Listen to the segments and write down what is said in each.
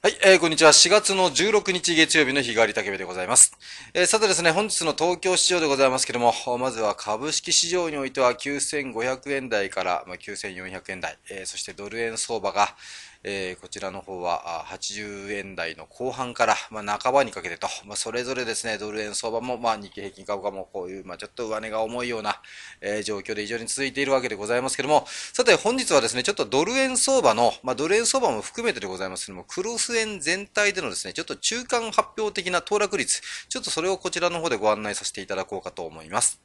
はい、えー、こんにちは。4月の16日月曜日の日替わり竹部でございます。えー、さてですね、本日の東京市場でございますけども、まずは株式市場においては9500円台から、まあ、9400円台、えー、そしてドル円相場が、えー、こちらの方は80円台の後半から、まあ、半ばにかけてと、まあ、それぞれですね、ドル円相場も、まあ、日経平均株価もこういう、まあ、ちょっと上値が重いような、えー、状況で非常に続いているわけでございますけども、さて本日はですね、ちょっとドル円相場の、まあ、ドル円相場も含めてでございますけども、クロス円全体でのですね、ちょっと中間発表的な騰落率、ちょっとそれをこちらの方でご案内させていただこうかと思います。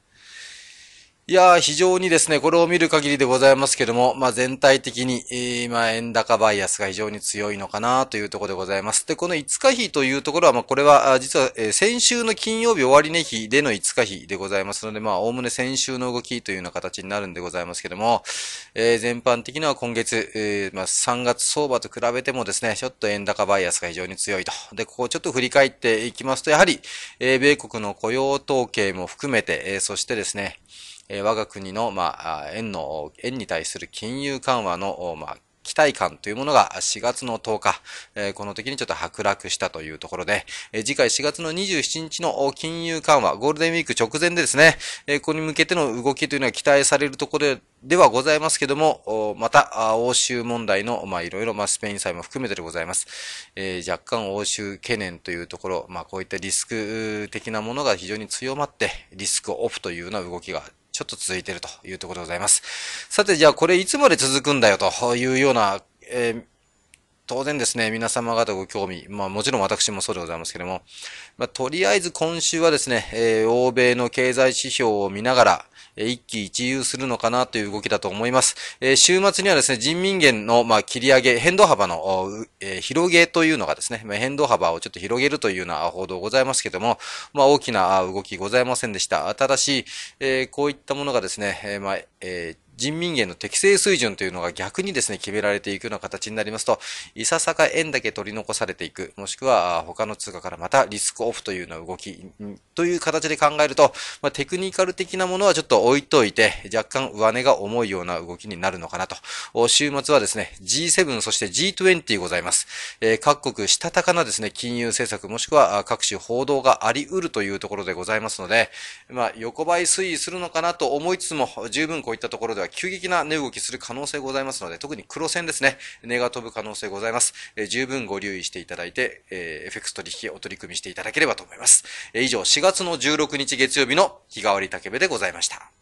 いやー、非常にですね、これを見る限りでございますけども、まあ、全体的に、えー、まあ、円高バイアスが非常に強いのかなというところでございます。で、この5日比というところは、まあ、これは、実は、えー、先週の金曜日終値比での5日比でございますので、まあ、おおむね先週の動きというような形になるんでございますけども、えー、全般的には今月、えー、まあ、3月相場と比べてもですね、ちょっと円高バイアスが非常に強いと。で、ここをちょっと振り返っていきますと、やはり、えー、米国の雇用統計も含めて、えー、そしてですね、我が国の、まあ、円の、円に対する金融緩和の、まあ、期待感というものが4月の10日、この時にちょっと剥落したというところで、次回4月の27日の金融緩和、ゴールデンウィーク直前でですね、ここに向けての動きというのは期待されるところで、はございますけども、また、欧州問題の、まあ、いろいろ、まあ、スペイン債も含めてでございます。若干欧州懸念というところ、まあ、こういったリスク的なものが非常に強まって、リスクオフというような動きがちょっと続いてるというところでございます。さて、じゃあこれいつまで続くんだよというような、えー当然ですね、皆様方ご興味、まあもちろん私もそうでございますけれども、まあとりあえず今週はですね、えー、欧米の経済指標を見ながら、えー、一喜一憂するのかなという動きだと思います。えー、週末にはですね、人民元の、まあ、切り上げ、変動幅の、えー、広げというのがですね、まあ、変動幅をちょっと広げるというような報道ございますけども、まあ大きな動きございませんでした。ただし、えー、こういったものがですね、えー、まあ、えー人民元の適正水準というのが逆にですね、決められていくような形になりますと、いささか円だけ取り残されていく、もしくは他の通貨からまたリスクオフというような動き、という形で考えると、まあ、テクニカル的なものはちょっと置いといて、若干上値が重いような動きになるのかなと。週末はですね、G7 そして G20 ございます。えー、各国したたかなですね、金融政策もしくは各種報道があり得るというところでございますので、まあ、横ばい推移するのかなと思いつつも、十分こういったところでは急激な値動きする可能性ございますので、特に黒線ですね、値が飛ぶ可能性ございます。え十分ご留意していただいて、えク x 取引お取り組みしていただければと思います。え以上、4月の16日月曜日の日替わり竹部でございました。